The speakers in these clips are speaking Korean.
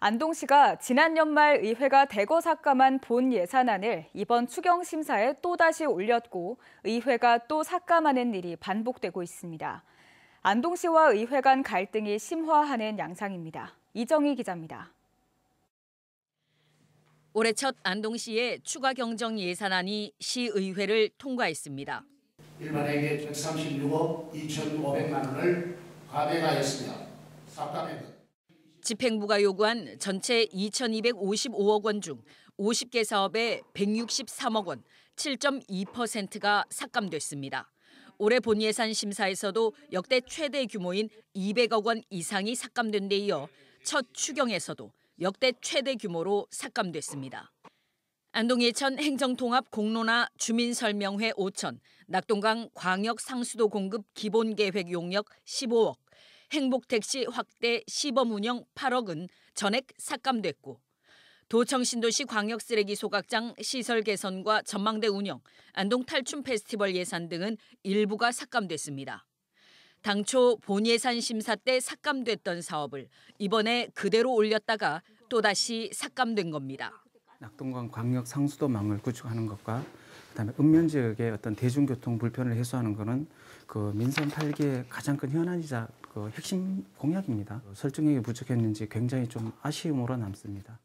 안동시가 지난 연말 의회가 대거 삭감한 본 예산안을 이번 추경심사에 또다시 올렸고 의회가 또 삭감하는 일이 반복되고 있습니다. 안동시와 의회 간 갈등이 심화하는 양상입니다. 이정희 기자입니다. 올해 첫 안동시의 추가 경정 예산안이 시의회를 통과했습니다. 일반에게 136억 2,500만 원을 과배하였습니다. 삭감액은 집행부가 요구한 전체 2,255억 원 중 50개 사업에 163억 원, 7.2%가 삭감됐습니다. 올해 본예산 심사에서도 역대 최대 규모인 200억 원 이상이 삭감된 데 이어 첫 추경에서도 역대 최대 규모로 삭감됐습니다. 안동예천 행정통합 공론화 주민설명회 5천, 낙동강 광역 상수도 공급 기본계획 용역 15억, 행복택시 확대 시범 운영 8억은 전액 삭감됐고 도청 신도시 광역 쓰레기 소각장 시설 개선과 전망대 운영, 안동 탈춤 페스티벌 예산 등은 일부가 삭감됐습니다. 당초 본 예산 심사 때 삭감됐던 사업을 이번에 그대로 올렸다가 또다시 삭감된 겁니다. 낙동강 광역 상수도망을 구축하는 것과 그다음에 읍면 지역의 어떤 대중교통 불편을 해소하는 것은 그 민선 8기의 가장 큰 현안이자 그 핵심 공약입니다. 설득력이 부족했는지 굉장히 좀 아쉬움으로 남습니다.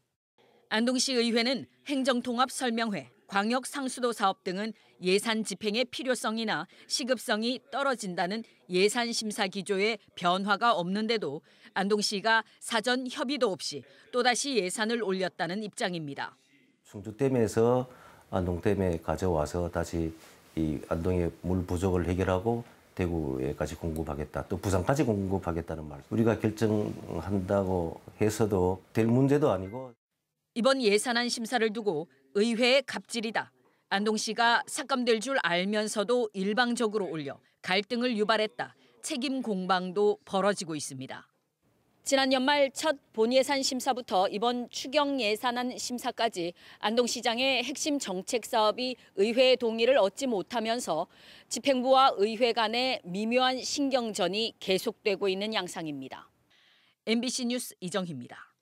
안동시 의회는 행정통합 설명회, 광역 상수도 사업 등은 예산 집행의 필요성이나 시급성이 떨어진다는 예산 심사 기조에 변화가 없는데도 안동시가 사전 협의도 없이 또다시 예산을 올렸다는 입장입니다. 충주댐에서 안동댐에 가져와서 다시 이 안동의 물 부족을 해결하고 대구에까지 공급하겠다. 또 부산까지 공급하겠다는 말. 우리가 결정한다고 해서도 될 문제도 아니고. 이번 예산안 심사를 두고 의회의 갑질이다. 안동 씨가 삭감될 줄 알면서도 일방적으로 올려 갈등을 유발했다. 책임 공방도 벌어지고 있습니다. 지난 연말 첫 본예산 심사부터 이번 추경 예산안 심사까지 안동시장의 핵심 정책 사업이 의회 의 동의를 얻지 못하면서 집행부와 의회 간의 미묘한 신경전이 계속되고 있는 양상입니다. MBC 뉴스 이정희입니다.